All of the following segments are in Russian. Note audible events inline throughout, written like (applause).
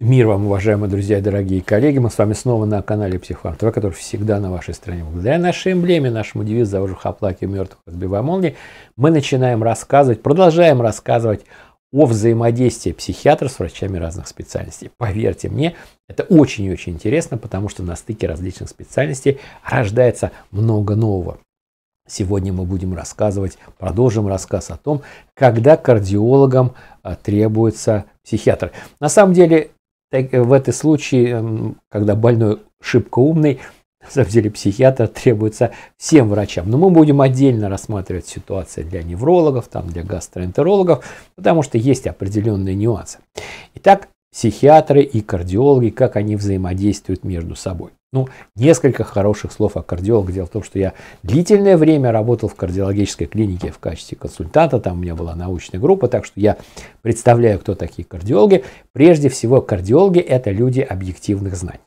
Мир вам, уважаемые друзья и дорогие коллеги. Мы с вами снова на канале Психфан ТВ, который всегда на вашей стороне. Благодаря нашей эмблеме, нашему девизу «За ужих оплаки мертвых разбивай молнии», мы начинаем рассказывать, продолжаем рассказывать о взаимодействии психиатров с врачами разных специальностей. Поверьте мне, это очень и очень интересно, потому что на стыке различных специальностей рождается много нового. Сегодня мы будем рассказывать, продолжим рассказ о том, когда кардиологам а, требуется психиатр. На самом деле так, э, в этом случае, эм, когда больной шибко умный, на (laughs) самом деле психиатр требуется всем врачам. Но мы будем отдельно рассматривать ситуацию для неврологов, там, для гастроэнтерологов, потому что есть определенные нюансы. Итак, психиатры и кардиологи, как они взаимодействуют между собой. Ну, несколько хороших слов о кардиологах. Дело в том, что я длительное время работал в кардиологической клинике в качестве консультанта. Там у меня была научная группа, так что я представляю, кто такие кардиологи. Прежде всего, кардиологи – это люди объективных знаний.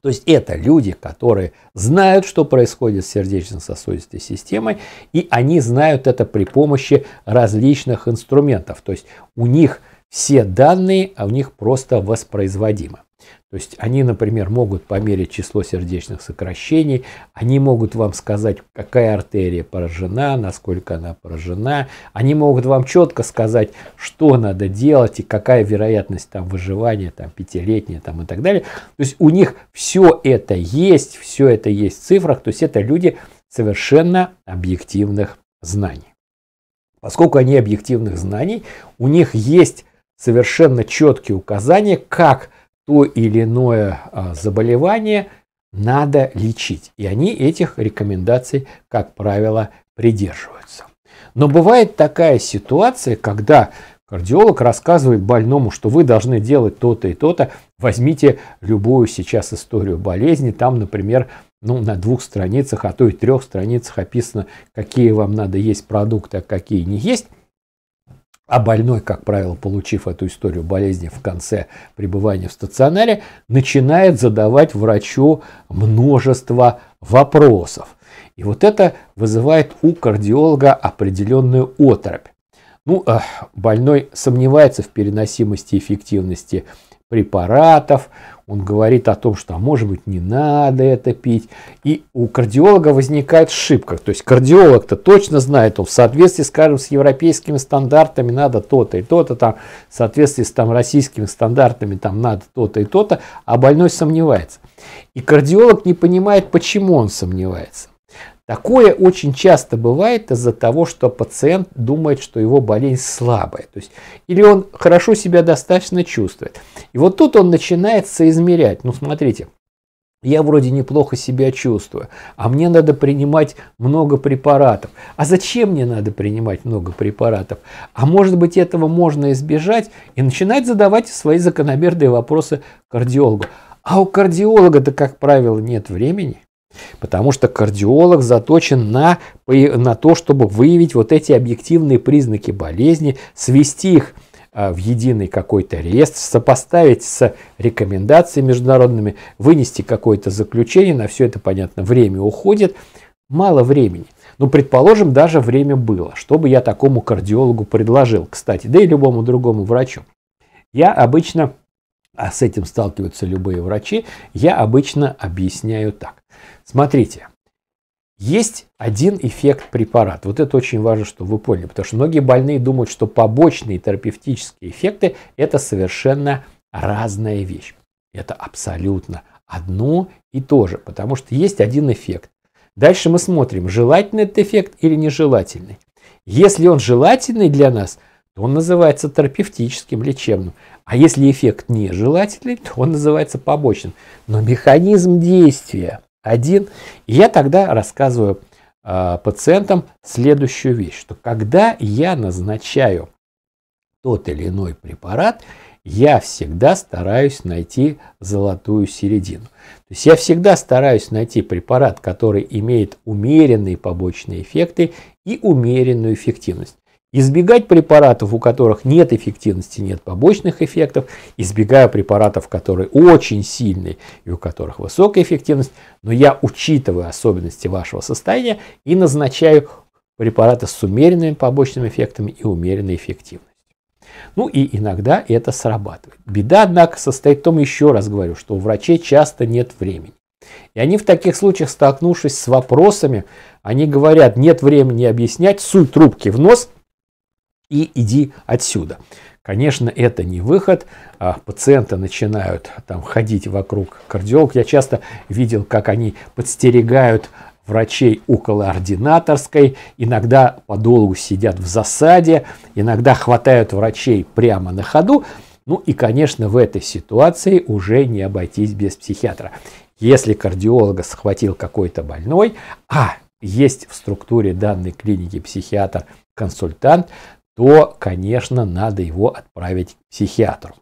То есть это люди, которые знают, что происходит с сердечно-сосудистой системой, и они знают это при помощи различных инструментов. То есть у них все данные, а у них просто воспроизводимы. То есть они, например, могут померить число сердечных сокращений, они могут вам сказать, какая артерия поражена, насколько она поражена, они могут вам четко сказать, что надо делать и какая вероятность там выживания, там пятилетняя там и так далее. То есть у них все это есть, все это есть в цифрах, то есть это люди совершенно объективных знаний. Поскольку они объективных знаний, у них есть совершенно четкие указания, как – то или иное а, заболевание надо лечить. И они этих рекомендаций, как правило, придерживаются. Но бывает такая ситуация, когда кардиолог рассказывает больному, что вы должны делать то-то и то-то. Возьмите любую сейчас историю болезни. Там, например, ну, на двух страницах, а то и трех страницах описано, какие вам надо есть продукты, а какие не есть. А больной, как правило, получив эту историю болезни в конце пребывания в стационаре, начинает задавать врачу множество вопросов. И вот это вызывает у кардиолога определенную оторопь. Ну, больной сомневается в переносимости и эффективности препаратов, он говорит о том, что, а может быть, не надо это пить. И у кардиолога возникает ошибка. То есть кардиолог-то точно знает, он в соответствии, скажем, с европейскими стандартами надо то-то и то-то, там, в соответствии с там, российскими стандартами там надо то-то и то-то, а больной сомневается. И кардиолог не понимает, почему он сомневается. Такое очень часто бывает из-за того, что пациент думает, что его болезнь слабая. То есть, или он хорошо себя достаточно чувствует. И вот тут он начинает соизмерять. Ну, смотрите, я вроде неплохо себя чувствую, а мне надо принимать много препаратов. А зачем мне надо принимать много препаратов? А может быть этого можно избежать и начинает задавать свои закономерные вопросы кардиологу. А у кардиолога-то, как правило, нет времени. Потому что кардиолог заточен на, на то, чтобы выявить вот эти объективные признаки болезни, свести их э, в единый какой-то реестр, сопоставить с рекомендациями международными, вынести какое-то заключение, на все это, понятно, время уходит, мало времени. Ну, предположим, даже время было, чтобы я такому кардиологу предложил, кстати, да и любому другому врачу. Я обычно, а с этим сталкиваются любые врачи, я обычно объясняю так. Смотрите, есть один эффект препарата. Вот это очень важно, чтобы вы поняли, потому что многие больные думают, что побочные терапевтические эффекты – это совершенно разная вещь. Это абсолютно одно и то же, потому что есть один эффект. Дальше мы смотрим, желательный этот эффект или нежелательный. Если он желательный для нас, то он называется терапевтическим, лечебным. А если эффект нежелательный, то он называется побочным. Но механизм действия один. И я тогда рассказываю э, пациентам следующую вещь, что когда я назначаю тот или иной препарат, я всегда стараюсь найти золотую середину. То есть я всегда стараюсь найти препарат, который имеет умеренные побочные эффекты и умеренную эффективность. Избегать препаратов, у которых нет эффективности, нет побочных эффектов, избегая препаратов, которые очень сильные и у которых высокая эффективность, но я учитываю особенности вашего состояния и назначаю препараты с умеренными побочными эффектами и умеренной эффективностью. Ну и иногда это срабатывает. Беда, однако, состоит в том, еще раз говорю, что у врачей часто нет времени. И они в таких случаях, столкнувшись с вопросами, они говорят, нет времени объяснять, суть трубки в нос – и иди отсюда. Конечно, это не выход. А пациенты начинают там ходить вокруг кардиолог. Я часто видел, как они подстерегают врачей около ординаторской, иногда подолгу сидят в засаде, иногда хватают врачей прямо на ходу. Ну и, конечно, в этой ситуации уже не обойтись без психиатра. Если кардиолога схватил какой-то больной, а есть в структуре данной клиники психиатр-консультант, то, конечно, надо его отправить к психиатру.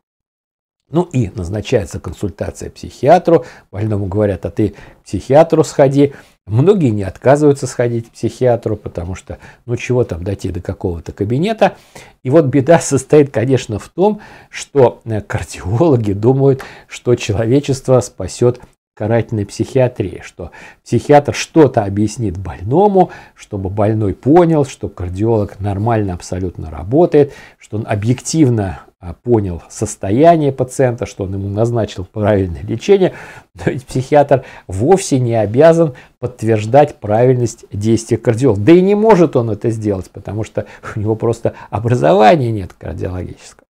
Ну и назначается консультация психиатру, больному говорят, а ты к психиатру сходи. Многие не отказываются сходить к психиатру, потому что, ну чего там дойти до какого-то кабинета. И вот беда (laughs) состоит, конечно, в том, что э, кардиологи думают, что человечество спасет карательной психиатрии, что психиатр что-то объяснит больному, чтобы больной понял, что кардиолог нормально абсолютно работает, что он объективно а, понял состояние пациента, что он ему назначил правильное лечение, но ведь психиатр вовсе не обязан подтверждать правильность действия кардиолога. Да и не может он это сделать, потому что у него просто образования нет кардиологического.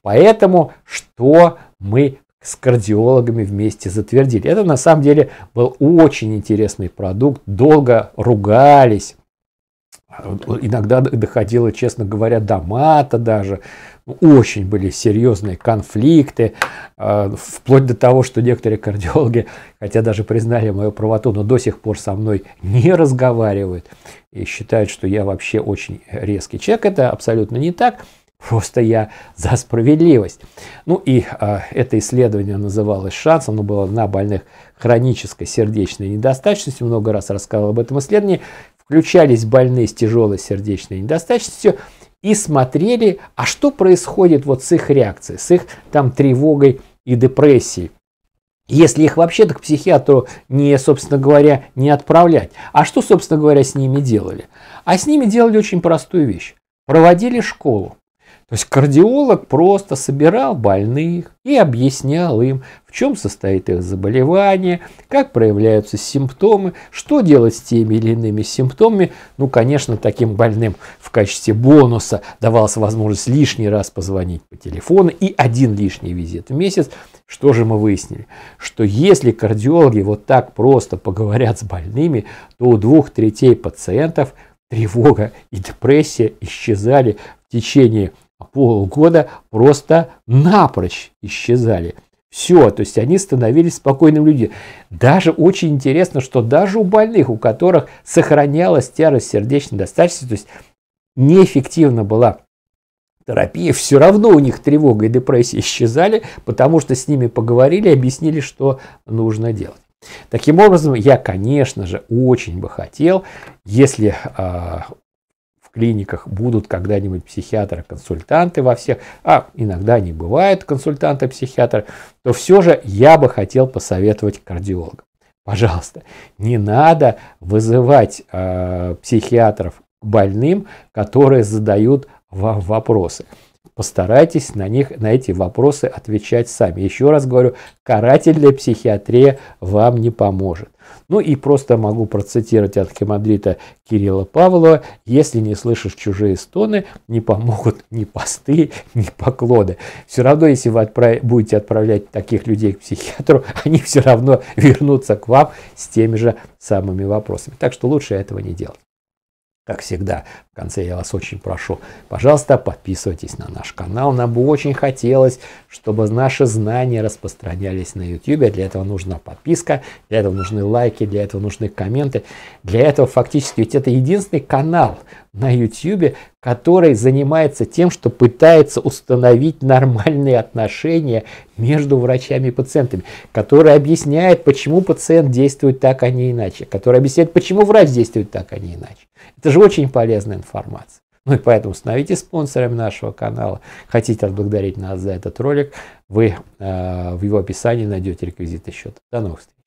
Поэтому что мы с кардиологами вместе затвердили. Это на самом деле был очень интересный продукт. Долго ругались. Иногда доходило, честно говоря, до мата даже. Очень были серьезные конфликты, э, вплоть до того, что некоторые кардиологи, хотя даже признали мою правоту, но до сих пор со мной не разговаривают и считают, что я вообще очень резкий человек. Это абсолютно не так. Просто я за справедливость. Ну и э, это исследование называлось «Шанс». Оно было на больных хронической сердечной недостаточностью. Много раз рассказывал об этом исследовании. Включались больные с тяжелой сердечной недостаточностью и смотрели, а что происходит вот с их реакцией, с их там тревогой и депрессией. Если их вообще так к психиатру не, собственно говоря, не отправлять. А что, собственно говоря, с ними делали? А с ними делали очень простую вещь. Проводили школу. То есть кардиолог просто собирал больных и объяснял им, в чем состоит их заболевание, как проявляются симптомы, что делать с теми или иными симптомами. Ну, конечно, таким больным в качестве бонуса давалась возможность лишний раз позвонить по телефону и один лишний визит в месяц. Что же мы выяснили? Что если кардиологи вот так просто поговорят с больными, то у двух третей пациентов тревога и депрессия исчезали в течение полгода просто напрочь исчезали. Все, то есть они становились спокойными людьми. Даже очень интересно, что даже у больных, у которых сохранялась тяжесть сердечной достаточности, то есть неэффективна была терапия, все равно у них тревога и депрессия исчезали, потому что с ними поговорили, объяснили, что нужно делать. Таким образом, я, конечно же, очень бы хотел, если э, в клиниках будут когда-нибудь психиатры-консультанты во всех, а иногда не бывает консультанта-психиатра, то все же я бы хотел посоветовать кардиологам. Пожалуйста, не надо вызывать э, психиатров к больным, которые задают вам вопросы постарайтесь на них, на эти вопросы отвечать сами. Еще раз говорю, карательная психиатрия вам не поможет. Ну и просто могу процитировать от хемодрита Кирилла Павлова, если не слышишь чужие стоны, не помогут ни посты, ни поклоны. Все равно, если вы отправ... будете отправлять таких людей к психиатру, (laughs) они все равно вернутся к вам с теми же самыми вопросами. Так что лучше этого не делать как всегда, в конце я вас очень прошу, пожалуйста, подписывайтесь на наш канал. Нам бы очень хотелось, чтобы наши знания распространялись на YouTube. Для этого нужна подписка, для этого нужны лайки, для этого нужны комменты. Для этого фактически ведь это единственный канал на YouTube, который занимается тем, что пытается установить нормальные отношения между врачами и пациентами, который объясняет, почему пациент действует так, а не иначе, который объясняет, почему врач действует так, а не иначе. Это же очень полезная информация. Ну и поэтому становитесь спонсорами нашего канала. Хотите отблагодарить нас за этот ролик, вы э, в его описании найдете реквизиты счета. До новых встреч.